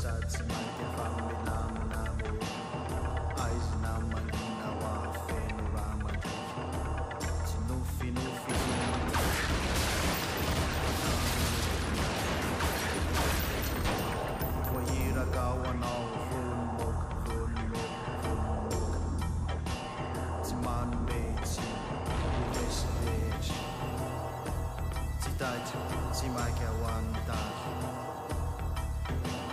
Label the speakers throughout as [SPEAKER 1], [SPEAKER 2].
[SPEAKER 1] Sa Dite, see my cat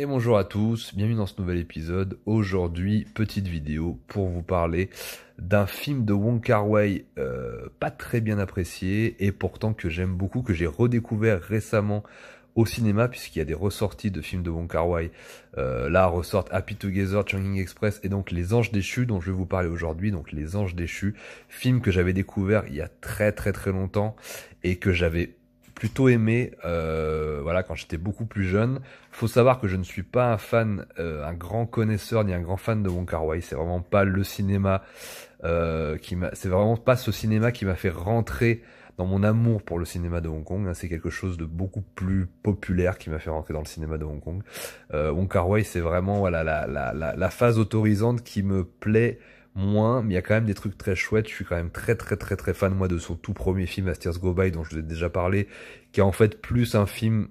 [SPEAKER 1] Et bonjour à tous, bienvenue dans ce nouvel épisode. Aujourd'hui, petite vidéo pour vous parler d'un film de Wong Kar Wai euh, pas très bien apprécié et pourtant que j'aime beaucoup, que j'ai redécouvert récemment au cinéma puisqu'il y a des ressorties de films de Wong Kar Wai. Euh, là ressortent Happy Together, Changing Express et donc Les Anges déchus dont je vais vous parler aujourd'hui. Donc Les Anges déchus, film que j'avais découvert il y a très très très longtemps et que j'avais plutôt aimé euh, voilà quand j'étais beaucoup plus jeune faut savoir que je ne suis pas un fan euh, un grand connaisseur ni un grand fan de Wong Kar Wai c'est vraiment pas le cinéma euh, qui m'a c'est vraiment pas ce cinéma qui m'a fait rentrer dans mon amour pour le cinéma de Hong Kong hein. c'est quelque chose de beaucoup plus populaire qui m'a fait rentrer dans le cinéma de Hong Kong euh, Wong Kar Wai c'est vraiment voilà la, la, la, la phase autorisante qui me plaît moins, mais il y a quand même des trucs très chouettes. Je suis quand même très très très très fan moi de son tout premier film Aster's Go dont je vous ai déjà parlé, qui est en fait plus un film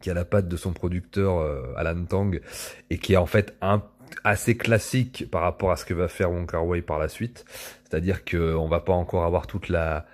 [SPEAKER 1] qui a la patte de son producteur euh, Alan Tang et qui est en fait un assez classique par rapport à ce que va faire Wong par la suite. C'est-à-dire qu'on on va pas encore avoir toute la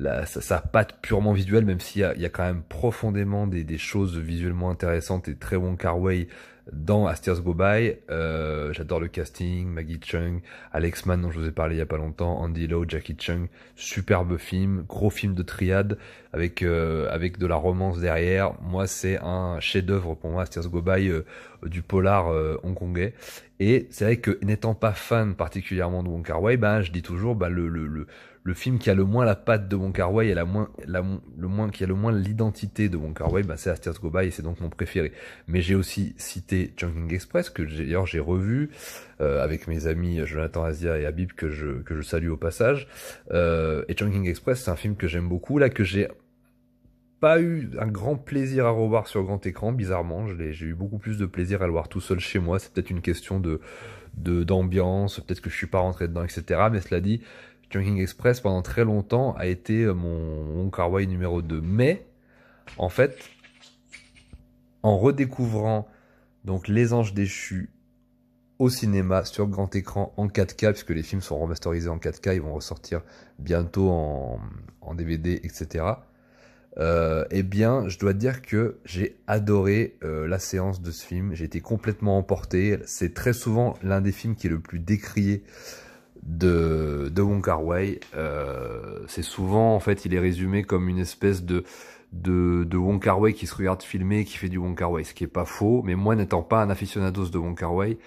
[SPEAKER 1] la, sa, patte purement visuelle, même s'il y, y a, quand même profondément des, choses visuellement intéressantes et très bon carway dans *Aster's Go By. Euh, j'adore le casting, Maggie Chung, Alex Mann dont je vous ai parlé il y a pas longtemps, Andy Lowe, Jackie Chung, superbe film, gros film de triade avec euh, avec de la romance derrière. Moi, c'est un chef-d'œuvre pour moi, *Aster's Go By euh, du polar hongkongais. Et c'est vrai que n'étant pas fan particulièrement de Wong Kar Wai, ben, je dis toujours, bah, le, le le film qui a le moins la patte de mon carway, et la moins, le moins qui a le moins l'identité de mon carway, bah, c'est Aster's Go et c'est donc mon préféré. Mais j'ai aussi cité Chunking Express que d'ailleurs j'ai revu euh, avec mes amis Jonathan Azia et Habib que je que je salue au passage. Euh, et Chunking Express, c'est un film que j'aime beaucoup là que j'ai pas eu un grand plaisir à revoir sur grand écran, bizarrement. J'ai eu beaucoup plus de plaisir à le voir tout seul chez moi. C'est peut-être une question de d'ambiance, peut-être que je suis pas rentré dedans, etc. Mais cela dit, Junking Express pendant très longtemps a été euh, mon, Carway numéro 2. Mais, en fait, en redécouvrant donc Les Anges Déchus au cinéma sur grand écran en 4K, puisque les films sont remasterisés en 4K, ils vont ressortir bientôt en, DVD, etc. Euh, eh bien, je dois dire que j'ai adoré euh, la séance de ce film. J'ai été complètement emporté. C'est très souvent l'un des films qui est le plus décrié de, de Wong Kar Wai. Euh, c'est souvent, en fait, il est résumé comme une espèce de de, de Wong Kar Wai qui se regarde filmer, qui fait du Wong Kar Wai, ce qui est pas faux. Mais moi, n'étant pas un aficionados de Wong Kar Wai,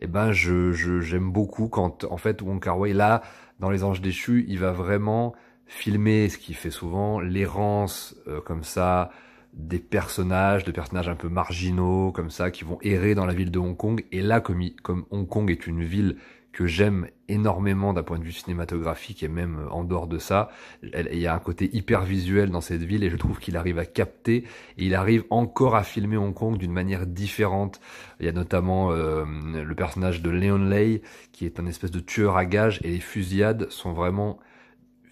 [SPEAKER 1] eh ben, je j'aime beaucoup quand, en fait, Wong Kar Wai là, dans Les Anges déchus, il va vraiment filmer ce qu'il fait souvent, l'errance euh, comme ça des personnages, des personnages un peu marginaux comme ça qui vont errer dans la ville de Hong Kong. Et là, comme, comme Hong Kong est une ville que j'aime énormément d'un point de vue cinématographique et même euh, en dehors de ça. Il y a un côté hyper visuel dans cette ville et je trouve qu'il arrive à capter et il arrive encore à filmer Hong Kong d'une manière différente. Il y a notamment euh, le personnage de Leon Lei qui est un espèce de tueur à gages et les fusillades sont vraiment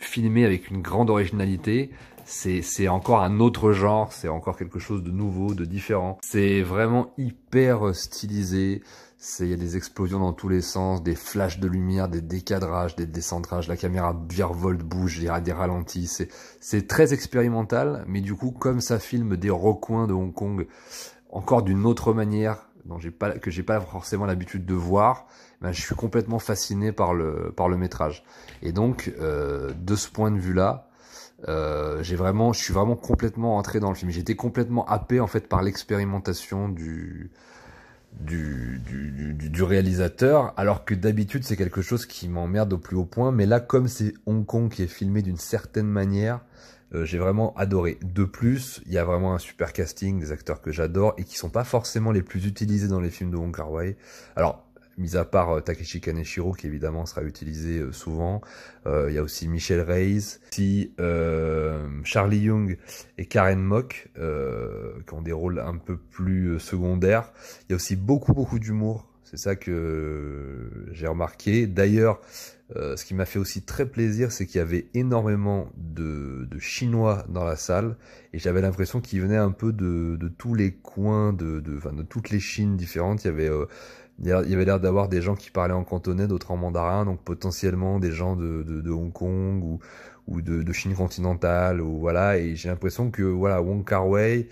[SPEAKER 1] filmées avec une grande originalité. C'est encore un autre genre, c'est encore quelque chose de nouveau, de différent. C'est vraiment hyper euh, stylisé, il y a des explosions dans tous les sens, des flashs de lumière, des décadrages, des décentrages, la caméra virevolte, bouge, il y a des ralentis, c'est très expérimental, mais du coup, comme ça filme des recoins de Hong Kong encore d'une autre manière, dont j'ai pas, que j'ai pas forcément l'habitude de voir, ben, je suis complètement fasciné par le, par le métrage. Et donc, euh, de ce point de vue-là, euh, j'ai vraiment, je suis vraiment complètement entré dans le film. J'étais complètement happé en fait par l'expérimentation du, du, du, réalisateur, alors que d'habitude c'est quelque chose qui m'emmerde au plus haut point, mais là comme c'est Hong Kong qui est filmé d'une certaine manière, euh, j'ai vraiment adoré. De plus, il y a vraiment un super casting, des acteurs que j'adore et qui sont pas forcément les plus utilisés dans les films de Wong Kar Wai. Alors mis à part euh, Takeshi Kaneshiro qui évidemment sera utilisé euh, souvent. Euh, il y a aussi Michel Reyes, si Charlie Young et Karen Mock qui ont des rôles un peu plus secondaires. Il y a aussi beaucoup beaucoup d'humour. C'est ça que j'ai remarqué. D'ailleurs, ce qui m'a fait aussi très plaisir, c'est qu'il y avait énormément de, de, Chinois dans la salle et j'avais l'impression qu'ils venaient un peu de, de, tous les coins, de, de, de toutes les Chines différentes. Il y avait il y avait l'air d'avoir des gens qui parlaient en cantonais, d'autres en mandarin, donc potentiellement des gens de, Hong Kong ou, ou de, Chine continentale, ou voilà. Et j'ai l'impression que voilà, Wong Kar Wai,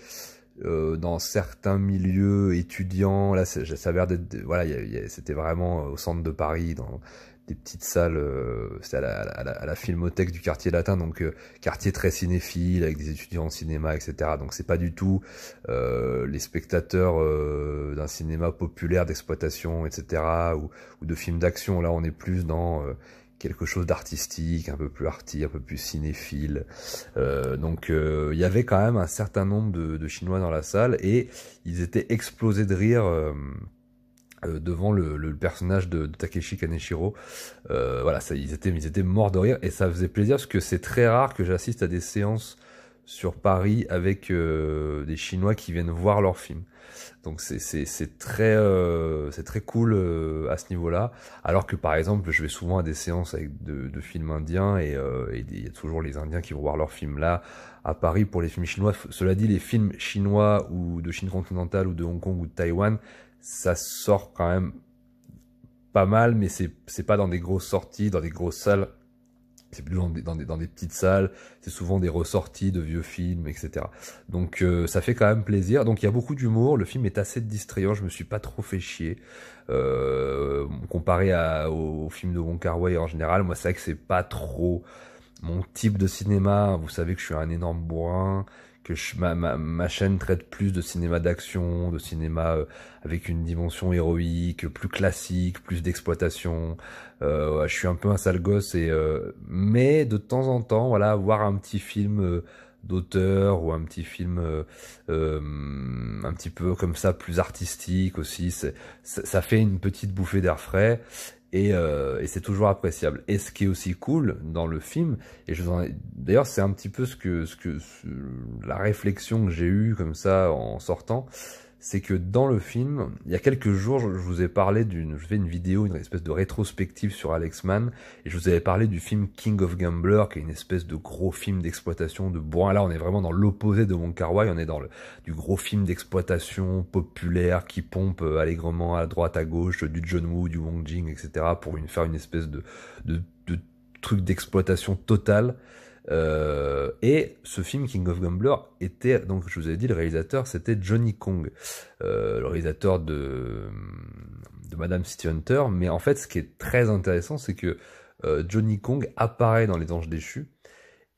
[SPEAKER 1] euh, dans certains milieux étudiants, là, ça, ça d'être, voilà, c'était vraiment euh, au centre de Paris, dans des petites salles, euh, c'était à la, filmothèque du quartier latin, donc euh, quartier très cinéphile, avec des étudiants en cinéma, etc. Donc c'est pas du tout euh, les spectateurs euh, d'un cinéma populaire d'exploitation, etc. Ou, de films d'action. Là, on est plus dans quelque chose d'artistique, un peu plus arty, un peu plus cinéphile. donc il y avait quand même un certain nombre de, Chinois dans la salle et ils étaient explosés de rire. Euh, devant le, personnage de, Takeshi Kaneshiro. Euh, voilà, ça, ils, étaient, ils étaient morts de rire et ça faisait plaisir parce que c'est très rare que j'assiste à des séances sur Paris avec euh, des Chinois qui viennent voir leurs films. Donc c'est très, très cool à ce niveau-là. Alors que par exemple, je vais souvent à des séances avec de, de films indiens et il y a toujours les Indiens qui vont voir leurs films là à Paris pour les films chinois. Cela dit, les films chinois ou de Chine continentale ou de Hong Kong ou de Taïwan, ça sort quand même pas mal, mais c'est pas dans des grosses sorties, dans des grosses salles. C'est plus dans des, dans, des, dans des, petites salles, c'est souvent des ressorties de vieux films, etc. Donc euh, ça fait quand même plaisir. Donc il y a beaucoup d'humour, le film est assez distrayant, je me suis pas trop fait chier. Euh, comparé à, au, film de Wong Kar en général, moi c'est vrai que c'est pas trop mon type de cinéma. Vous savez que je suis un énorme bourrin, que ma, ma, ma, chaîne traite plus de cinéma d'action, de cinéma euh, avec une dimension héroïque, plus classique, plus d'exploitation. Euh, je suis un peu un sale gosse, et, euh, mais de temps en temps, voilà, voir un petit film euh, d'auteur ou un petit film un petit peu comme ça plus artistique aussi ça, ça fait une petite bouffée d'air frais et, euh, et c'est toujours appréciable. Et ce qui est aussi cool dans le film, et je ai... d'ailleurs c'est un petit peu ce que, ce que la réflexion que j'ai eue comme ça en sortant, c'est que dans le film, il y a quelques jours, je vous ai parlé d'une, je fais une vidéo, une espèce de rétrospective sur Alex Mann, et je vous avais parlé du film King of Gambler, qui est une espèce de gros film d'exploitation de bois. Là, on est vraiment dans l'opposé de Wong Kar Wai, on est dans le du gros film d'exploitation populaire qui pompe euh, allègrement à droite, à gauche, du John Woo, du Wong Jing, etc., pour une, faire une espèce de, de, de truc d'exploitation totale. Euh, et ce film King of Gambler était, donc je vous avais dit, le réalisateur c'était Johnny Kong, euh, le réalisateur de, de Madame City Hunter. Mais en fait, ce qui est très intéressant, c'est que euh, Johnny Kong apparaît dans Les Anges Déchus.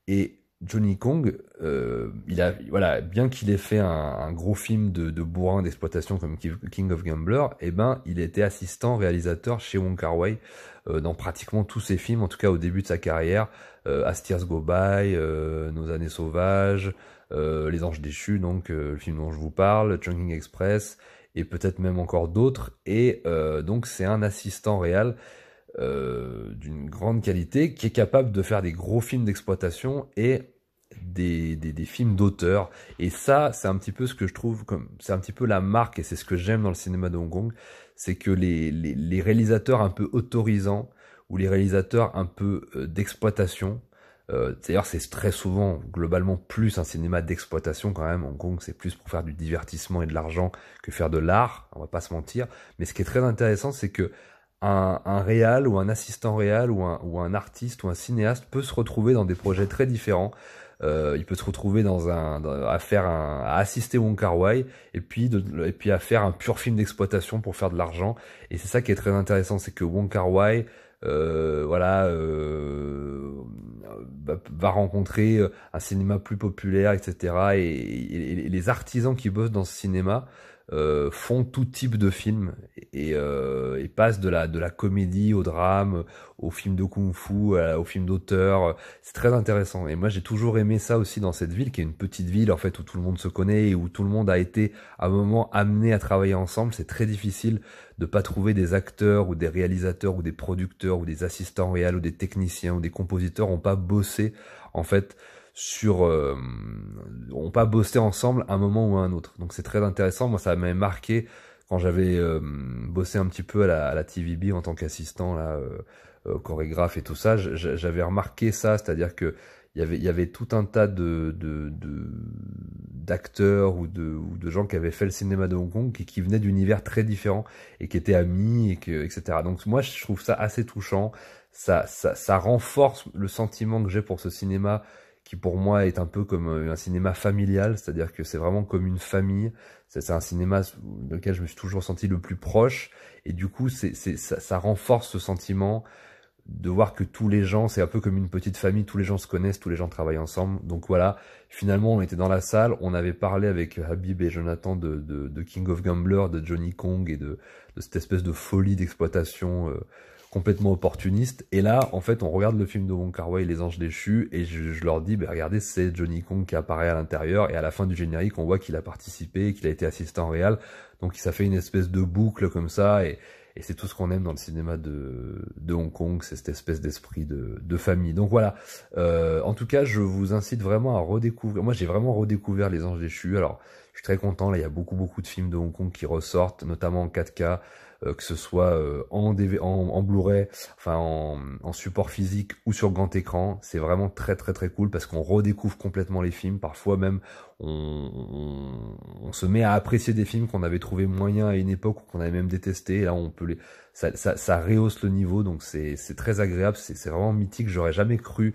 [SPEAKER 1] Et Johnny Kong, euh, il a, voilà, bien qu'il ait fait un, gros film de, de bourrin d'exploitation comme King of Gambler, eh ben, il était assistant réalisateur chez Wong Kar Wai euh, dans pratiquement tous ses films, en tout cas au début de sa carrière, euh, As Go By, euh, Nos années sauvages, Les Anges déchus, donc le film dont je vous parle, Chungking Express, et peut-être même encore d'autres. Et donc, c'est un assistant réel euh, d'une grande qualité, qui est capable de faire des gros films d'exploitation et des, des, films d'auteur. Et ça, c'est un petit peu ce que je trouve comme, c'est un petit peu la marque et c'est ce que j'aime dans le cinéma de Hong Kong, c'est que les, les, réalisateurs un peu autorisants ou les réalisateurs un peu euh, d'exploitation, euh, D'ailleurs, c'est très souvent, globalement, plus un cinéma d'exploitation quand même. Hong Kong, c'est plus pour faire du divertissement et de l'argent que faire de l'art. On va pas se mentir. Mais ce qui est très intéressant, c'est que un, un réal ou un assistant réal ou un, ou un artiste ou un cinéaste peut se retrouver dans des projets très différents. Euh, il peut se retrouver dans un à faire un à assister Wong Kar Wai et puis de, et puis à faire un pur film d'exploitation pour faire de l'argent et c'est ça qui est très intéressant c'est que Wong Kar Wai euh, voilà euh, bah, va rencontrer euh, un cinéma plus populaire etc et les artisans qui bossent dans ce cinéma euh, font tout type de films et, euh, et, passent de la, de la comédie au drame, au film de kung-fu, au film d'auteur. C'est très intéressant. Et moi, j'ai toujours aimé ça aussi dans cette ville, qui est une petite ville en fait où tout le monde se connaît et où tout le monde a été à un moment amené à travailler ensemble. C'est très difficile de pas trouver des acteurs ou des réalisateurs ou des producteurs ou des assistants réels ou des techniciens ou des compositeurs ont pas bossé en fait sur euh, ont pas bossé ensemble à un moment ou à un autre. Donc c'est très intéressant. Moi, ça m'a marqué quand j'avais euh, bossé un petit peu à la, la TVB en tant qu'assistant là, euh, euh, chorégraphe et tout ça. J'avais remarqué ça, c'est-à-dire que il y avait y avait tout un tas de d'acteurs de, d'acteurs ou de ou de gens qui avaient fait le cinéma de Hong Kong qui, qui venaient d'univers très différents et qui étaient amis et que etc. Donc moi, je trouve ça assez touchant. Ça, ça, ça renforce le sentiment que j'ai pour ce cinéma qui pour moi est un peu comme euh, un cinéma familial, c'est-à-dire que c'est vraiment comme une famille. C'est un cinéma dans lequel je me suis toujours senti le plus proche, et du coup, c'est ça, ça, renforce ce sentiment de voir que tous les gens, c'est un peu comme une petite famille, tous les gens se connaissent, tous les gens travaillent ensemble. Donc voilà, finalement, on était dans la salle, on avait parlé avec Habib et Jonathan de, de, de King of Gambler, de Johnny Kong et de, de cette espèce de folie d'exploitation. Euh, complètement opportuniste. Et là, en fait, on regarde le film de Wong Kar Wai, Les Anges Déchus, et je, je leur dis, bah, regardez, c'est Johnny Kong qui apparaît à l'intérieur, et à la fin du générique, on voit qu'il a participé, qu'il a été assistant réel. Donc ça fait une espèce de boucle comme ça, et, c'est tout ce qu'on aime dans le cinéma de, de Hong Kong, c'est cette espèce d'esprit de, famille. Donc voilà, euh, en tout cas, je vous incite vraiment à redécouvrir. Moi, j'ai vraiment redécouvert Les Anges Déchus. Alors, je suis très content, là, il y a beaucoup, beaucoup de films de Hong Kong qui ressortent, notamment en 4K. Euh, que ce soit euh, en, DV, en, en Blu-ray, enfin en, en, support physique ou sur grand écran. C'est vraiment très très très cool parce qu'on redécouvre complètement les films. Parfois même, on, on, se met à apprécier des films qu'on avait trouvé moyens à une époque ou qu'on avait même détesté. là, on peut les, ça, ça, ça rehausse le niveau, donc c'est très agréable. C'est vraiment mythique. J'aurais jamais cru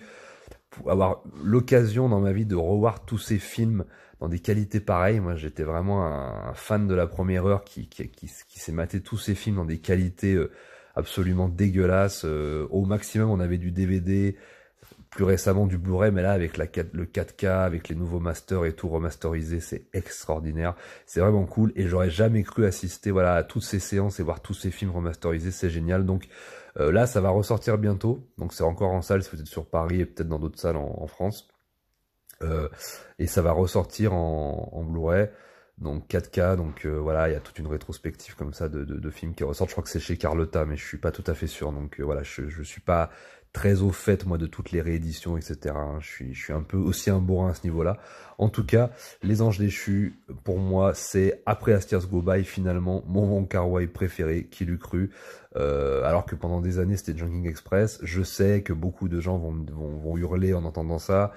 [SPEAKER 1] avoir l'occasion dans ma vie de revoir tous ces films dans des qualités pareilles. Moi, j'étais vraiment un, fan de la première heure qui, s'est maté tous ces films dans des qualités euh, absolument dégueulasses. Euh, au maximum, on avait du DVD, plus récemment du Blu-ray, mais là, avec le 4K, avec les nouveaux masters et tout remasterisé, c'est extraordinaire. C'est vraiment cool et j'aurais jamais cru assister voilà, à toutes ces séances et voir tous ces films remasterisés, c'est génial. Donc, euh, là, ça va ressortir bientôt. Donc c'est encore en salle, c'est peut-être sur Paris et peut-être dans d'autres salles en France. Euh, et ça va ressortir en, en Blu-ray, donc 4K, donc euh, voilà, il y a toute une rétrospective comme ça de, films qui ressortent. Je crois que c'est chez Carlotta, mais je suis pas tout à fait sûr, donc euh, voilà, je, je suis pas très au fait moi de toutes les rééditions, etc. Je suis, un peu aussi un bourrin à ce niveau-là. En tout cas, Les Anges Déchus, pour moi, c'est après Astiers Go finalement, mon Wong Kar préféré, qui l'eût cru. Euh, alors que pendant des années, c'était Junking Express. Je sais que beaucoup de gens vont, hurler en entendant ça.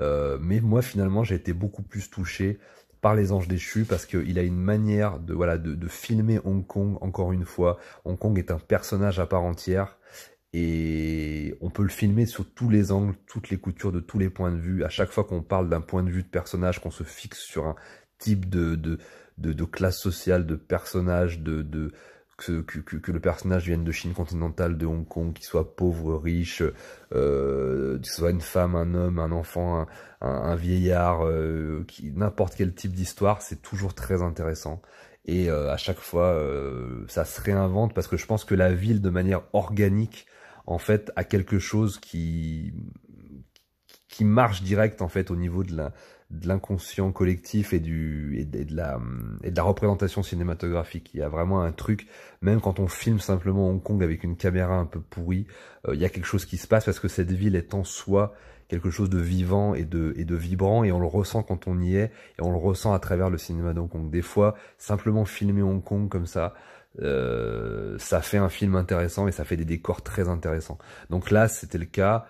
[SPEAKER 1] Euh, mais moi, finalement, j'ai été beaucoup plus touché par les anges déchus parce qu'il a une manière de voilà de, de filmer Hong Kong encore une fois. Hong Kong est un personnage à part entière et on peut le filmer sur tous les angles, toutes les coutures de tous les points de vue. À chaque fois qu'on parle d'un point de vue de personnage, qu'on se fixe sur un type de, de, de, classe sociale, de personnage, de, de que, que, que, le personnage vienne de Chine continentale, de Hong Kong, qu'il soit pauvre, riche, euh, qu'il soit une femme, un homme, un enfant, un, un, vieillard, euh, qui n'importe quel type d'histoire, c'est toujours très intéressant et euh, à chaque fois ça se réinvente parce que je pense que la ville de manière organique en fait à quelque chose qui qui marche direct en fait au niveau de l'inconscient collectif et du et de, la et de la représentation cinématographique. Il y a vraiment un truc, même quand on filme simplement Hong Kong avec une caméra un peu pourrie, euh, il y a quelque chose qui se passe parce que cette ville est en soi quelque chose de vivant et de et de vibrant et on le ressent quand on y est et on le ressent à travers le cinéma de Hong Kong. Des fois, simplement filmer Hong Kong comme ça, euh, ça fait un film intéressant et ça fait des décors très intéressants. Donc là, c'était le cas.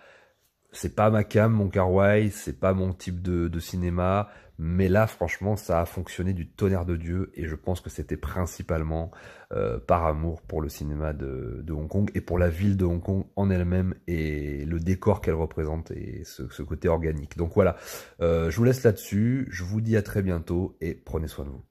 [SPEAKER 1] C'est pas ma cam, mon Carway, c'est pas mon type de, cinéma, mais là, franchement, ça a fonctionné du tonnerre de Dieu et je pense que c'était principalement euh, par amour pour le cinéma de, Hong Kong et pour la ville de Hong Kong en elle-même et le décor qu'elle représente et ce, côté organique. Donc voilà, euh, je vous laisse là-dessus, je vous dis à très bientôt et prenez soin de vous.